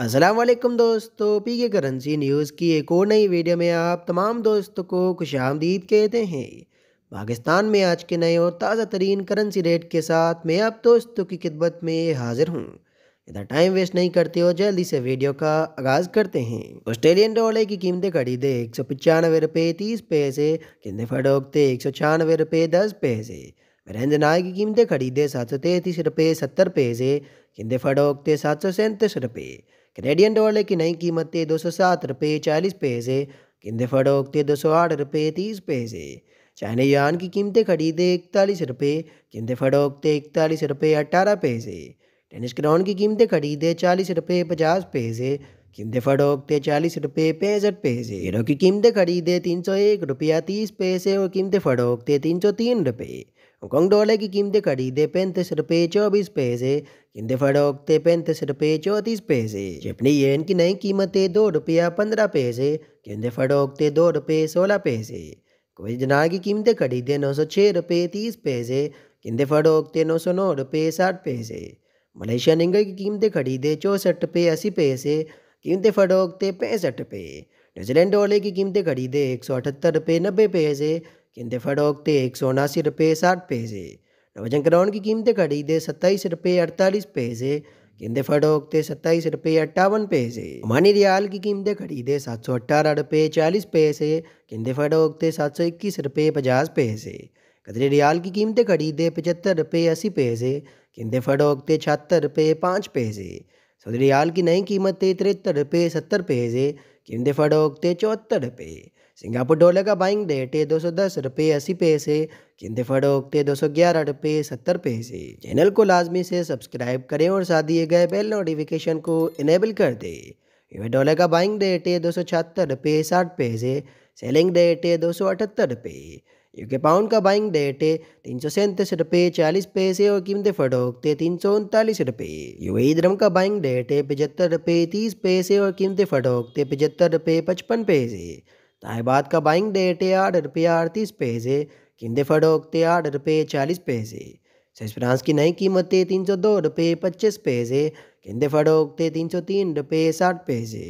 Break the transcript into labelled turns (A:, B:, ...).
A: असलम दोस्तों पी के currency news की एक और नई वीडियो में आप तमाम दोस्तों को खुश आमदीद कहते हैं पाकिस्तान में आज के नए और ताज़ा तरीन करेंसी रेट के साथ मैं आप दोस्तों की खिदमत में हाजिर हूँ इधर टाइम वेस्ट नहीं करते और जल्दी से वीडियो का आगाज़ करते हैं ऑस्ट्रेलियन डॉलर की कीमतें खरीदे एक सौ पचानवे रुपये तीस पैसे कितने फटोकते एक सौ छियानवे रुपये दस पैसे वीरेंद्र नाय की कीमतें खरीदे सात सौ तैंतीस रुपये सत्तर पैसे किंदे फटोकते सात सौ सैंतीस रुपये कैनेडियन डॉलर की नई कीमतें दो सौ सात रुपये चालीस पैसे किंदे फड़ोकते दो सौ आठ रुपये तीस पैसे चाइना यान की कीमतें खरीदे इकतालीस रुपये किंदे फड़ोकते इकतालीस रुपये अट्ठारह पैसे टेनिस ग्राउंड की कीमतें खरीदे चालीस रुपये पचास पैसे कीमतें फड़ोकते चालीस रुपये पैंसठ पैसे हीरो की कीमतें खरीदे तीन सौ एक रुपया तीस पैसे और कीमतें फड़ोकते तीन सौ तीन रुपये हांगकॉन्ग डॉलर की कीमतें खरीदे पैंतीस रुपये चौबीस पैसे किंदे फड़ोकते पैंतीस रुपये चौंतीस पैसे चिपनी येन की नई कीमतें दो रुपया पंद्रह पैसे किंदे फड़ोकते दो रुपये सोलह पैसे कोई जना की कीमतें खरीदे नौ सौ छः रुपये तीस पैसे किंदे फड़ोकते नौ सौ नौ रुपये साठ पैसे मलेशिया इंगल की कीमतें खरीदे चौंसठ रुपये अस्सी पैसे कीमतें फड़ोकते पैंसठ रुपये न्यूजीलैंड डॉलर की कीमतें खरीदे एक सौ अठहत्तर रुपये नब्बे पैसे कीमतें फड़ोकते एक सौ उनासी रुपये साठ पैसे वजन कराउन की कीमतें खड़ी दे सत्ताईस रुपये अड़तालीस पैसे गेंदे फटोकते सत्ताईस रुपये अट्ठावन पैसे ओमानी रियाल की कीमतें खड़ी दे सात सौ अट्ठारह रुपये चालीस पैसे गेंदे फटोकते सात सौ इक्कीस रुपये पचास पैसे कदरे रियाल की कीमतें खरीदे पचहत्तर रुपये अस्सी पैसे गेंदे फटोकते छहत्तर रुपये पाँच पैसे सऊदी रियाल की नई कीमतें तिहत्तर रुपये सत्तर पैसे गेंदे फटोकते चौहत्तर रुपये सिंगापुर डॉलर का बाइंग रेट है दो सौ दस रुपये अस्सी पैसे चिंदे फड़ोक थे दो सौ ग्यारह रुपये सत्तर पैसे चैनल को लाजमी से सब्सक्राइब करें और साथ दिए गए बेल नोटिफिकेशन को इनेबल कर दें यूए डॉलर का बाइंग रेट है दो सौ छहत्तर रुपये साठ पैसे सेलिंग रेट है दो सौ अठहत्तर रुपये यूके पाउंड का बाइंग रेट है तीन सौ सैंतीस रुपये चालीस पैसे और कीमतें फटोकते तीन सौ उनतालीस रुपये यूए द्रम e का बाइंग रेट है पचहत्तर रुपये तीस पैसे और कीमतें फटोकते पचहत्तर रुपये पचपन पैसे का बाइंग है आठ रुपये अड़तीस पैसे किंदे आठ रुपये चालीस पैसे फ्रांस की नई कीमतें तीन सौ दो रुपये पच्चीस पैसे किंदे फड़ोकते तीन सौ तीन रुपये साठ पैसे